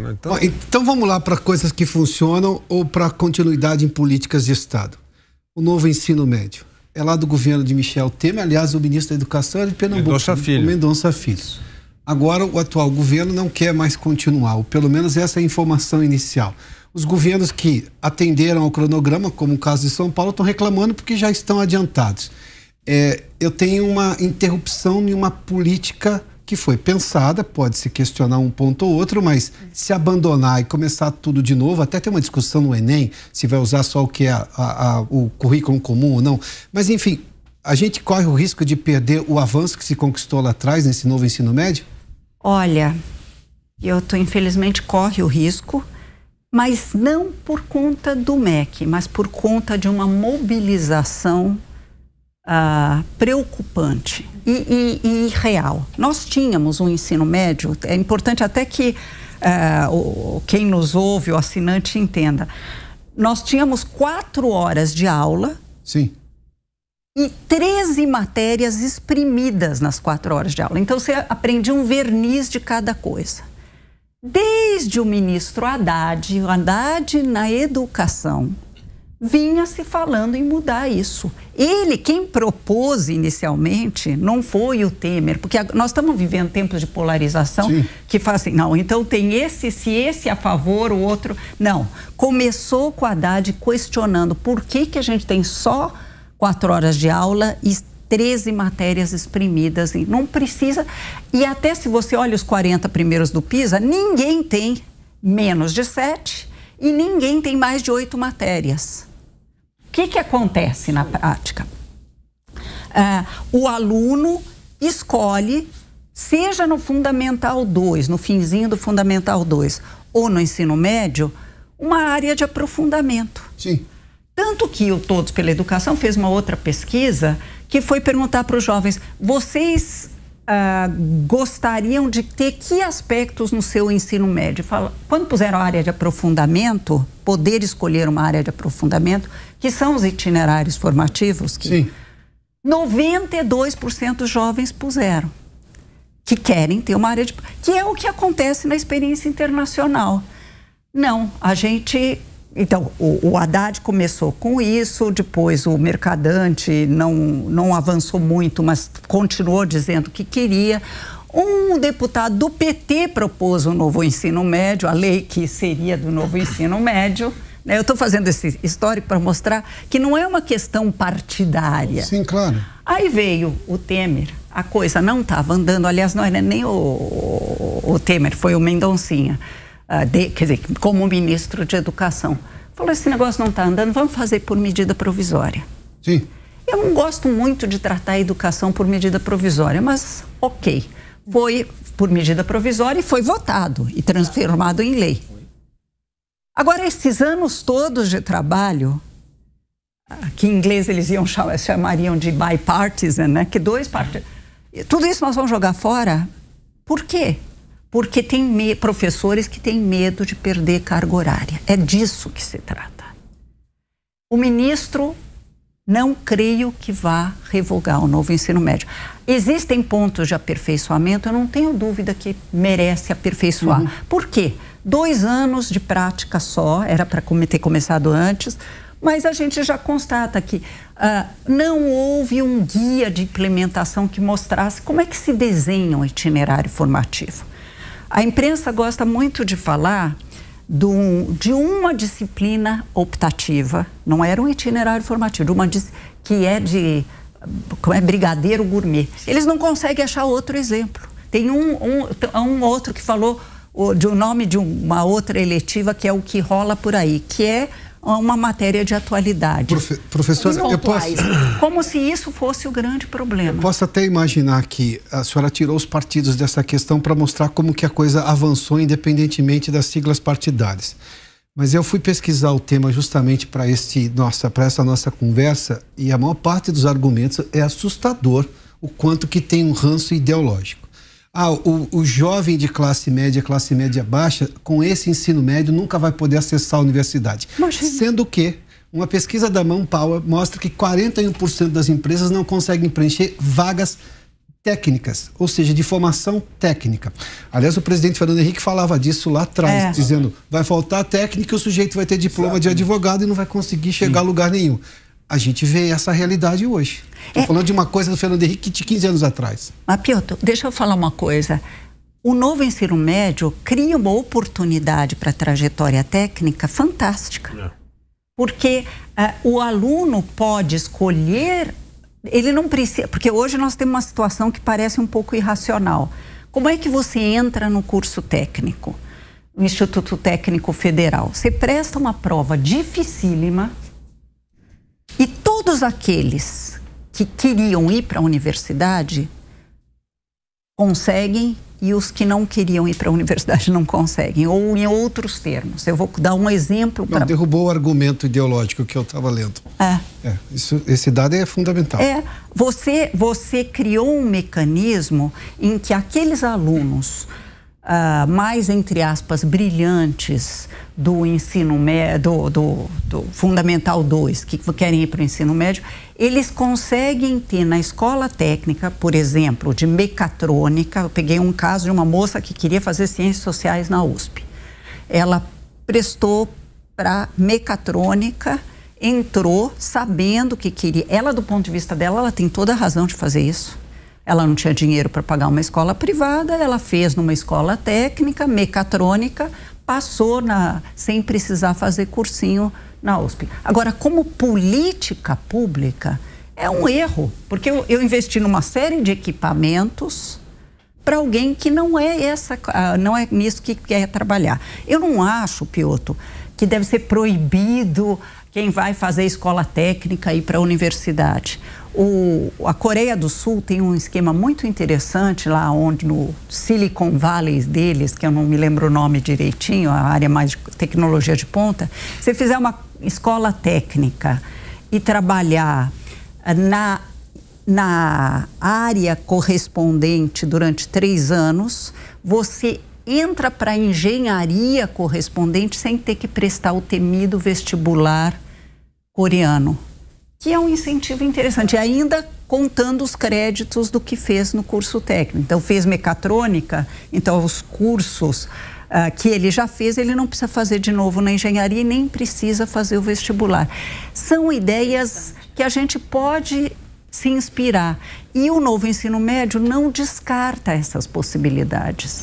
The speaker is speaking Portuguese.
Né? Então... então vamos lá para coisas que funcionam ou para continuidade em políticas de Estado. O novo ensino médio. É lá do governo de Michel Temer, aliás, o ministro da Educação é de Pernambuco, Mendonça né? Filho. Mendonça Filho. Agora, o atual governo não quer mais continuar, ou pelo menos essa é a informação inicial. Os governos que atenderam ao cronograma, como o caso de São Paulo, estão reclamando porque já estão adiantados. É, eu tenho uma interrupção em uma política que foi pensada, pode se questionar um ponto ou outro, mas se abandonar e começar tudo de novo, até tem uma discussão no Enem, se vai usar só o que é a, a, o currículo comum ou não. Mas, enfim, a gente corre o risco de perder o avanço que se conquistou lá atrás, nesse novo ensino médio? Olha, eu tô, infelizmente corre o risco, mas não por conta do MEC, mas por conta de uma mobilização ah, preocupante e, e, e, Nós tínhamos um ensino médio, é importante até que ah, o, quem nos ouve, o assinante, entenda. Nós tínhamos quatro horas de aula. Sim. E 13 matérias exprimidas nas quatro horas de aula. Então você aprendia um verniz de cada coisa. Desde o ministro Haddad, o Haddad na educação, vinha se falando em mudar isso. Ele, quem propôs inicialmente, não foi o Temer, porque nós estamos vivendo tempos de polarização Sim. que fazem, assim, não, então tem esse, se esse é a favor, o outro. Não. Começou com a Haddad questionando por que, que a gente tem só quatro horas de aula e 13 matérias exprimidas. Não precisa. E até se você olha os 40 primeiros do PISA, ninguém tem menos de sete e ninguém tem mais de oito matérias que, que acontece na prática? Ah, o aluno escolhe, seja no Fundamental 2, no finzinho do Fundamental 2, ou no ensino médio, uma área de aprofundamento. Sim. Tanto que o Todos pela Educação fez uma outra pesquisa que foi perguntar para os jovens: vocês ah, gostariam de ter que aspectos no seu ensino médio? Fala, quando puseram a área de aprofundamento, poder escolher uma área de aprofundamento, que são os itinerários formativos que Sim. 92% dos jovens puseram que querem ter uma área de que é o que acontece na experiência internacional. Não, a gente então, o, o Haddad começou com isso, depois o Mercadante não, não avançou muito, mas continuou dizendo que queria. Um deputado do PT propôs o novo ensino médio, a lei que seria do novo ensino médio. Né? Eu estou fazendo esse histórico para mostrar que não é uma questão partidária. Sim, claro. Aí veio o Temer, a coisa não estava andando. Aliás, não era nem o, o Temer, foi o Mendoncinha. Ah, de, quer dizer, como ministro de Educação. Falou: esse negócio não está andando, vamos fazer por medida provisória. Sim. Eu não gosto muito de tratar a educação por medida provisória, mas ok. Foi por medida provisória e foi votado e transformado em lei. Agora, esses anos todos de trabalho, ah, que em inglês eles iam chamar, chamariam de bipartisan, né? que dois partidos. Tudo isso nós vamos jogar fora. Por quê? porque tem professores que têm medo de perder carga horária. É disso que se trata. O ministro não creio que vá revogar o novo ensino médio. Existem pontos de aperfeiçoamento, eu não tenho dúvida que merece aperfeiçoar. Uhum. Por quê? Dois anos de prática só, era para ter começado antes, mas a gente já constata que uh, não houve um guia de implementação que mostrasse como é que se desenha um itinerário formativo. A imprensa gosta muito de falar de, de uma disciplina optativa, não era um itinerário formativo, uma que é de como é brigadeiro gourmet. Eles não conseguem achar outro exemplo. Tem um, um, um outro que falou de um nome de uma outra eletiva que é o que rola por aí, que é uma matéria de atualidade. Profe professora, eu posso... Como se isso fosse o grande problema. Eu posso até imaginar que a senhora tirou os partidos dessa questão para mostrar como que a coisa avançou independentemente das siglas partidárias. Mas eu fui pesquisar o tema justamente para este nossa para essa nossa conversa e a maior parte dos argumentos é assustador o quanto que tem um ranço ideológico ah, o, o jovem de classe média, classe média baixa, com esse ensino médio nunca vai poder acessar a universidade. Imagina. Sendo que uma pesquisa da Manpower mostra que 41% das empresas não conseguem preencher vagas técnicas, ou seja, de formação técnica. Aliás, o presidente Fernando Henrique falava disso lá atrás, é. dizendo vai faltar técnica, o sujeito vai ter diploma de advogado e não vai conseguir chegar Sim. a lugar nenhum a gente vê essa realidade hoje. Estou é... falando de uma coisa do Fernando Henrique de 15 anos atrás. Mas, Piotr, deixa eu falar uma coisa. O novo ensino médio cria uma oportunidade para a trajetória técnica fantástica. É. Porque uh, o aluno pode escolher, ele não precisa. Porque hoje nós temos uma situação que parece um pouco irracional. Como é que você entra no curso técnico? No Instituto Técnico Federal. Você presta uma prova dificílima todos aqueles que queriam ir para a universidade conseguem e os que não queriam ir para a universidade não conseguem, ou em outros termos. Eu vou dar um exemplo. Não, derrubou o argumento ideológico que eu estava lendo. É. é isso, esse dado é fundamental. É, você, você criou um mecanismo em que aqueles alunos uh, mais, entre aspas, brilhantes do ensino médio, do, do, do Fundamental 2, que querem ir para o ensino médio, eles conseguem ter na escola técnica, por exemplo, de mecatrônica. Eu peguei um caso de uma moça que queria fazer ciências sociais na USP. Ela prestou para mecatrônica entrou sabendo que queria. Ela, do ponto de vista dela, ela tem toda a razão de fazer isso. Ela não tinha dinheiro para pagar uma escola privada, ela fez numa escola técnica, mecatrônica, passou na, sem precisar fazer cursinho na USP. Agora, como política pública, é um erro, porque eu, eu investi numa série de equipamentos para alguém que não é essa, ah, não é nisso que quer trabalhar. Eu não acho, Pioto, que deve ser proibido quem vai fazer escola técnica e para a universidade. O, a Coreia do Sul tem um esquema muito interessante lá onde no Silicon Valley deles, que eu não me lembro o nome direitinho, a área mais de tecnologia de ponta, se fizer uma escola técnica e trabalhar eh, na, na área correspondente durante três anos, você entra para a engenharia correspondente sem ter que prestar o temido vestibular coreano que é um incentivo interessante, ainda contando os créditos do que fez no curso técnico. Então, fez mecatrônica, então os cursos uh, que ele já fez, ele não precisa fazer de novo na engenharia e nem precisa fazer o vestibular. São ideias que a gente pode se inspirar. E o novo ensino médio não descarta essas possibilidades.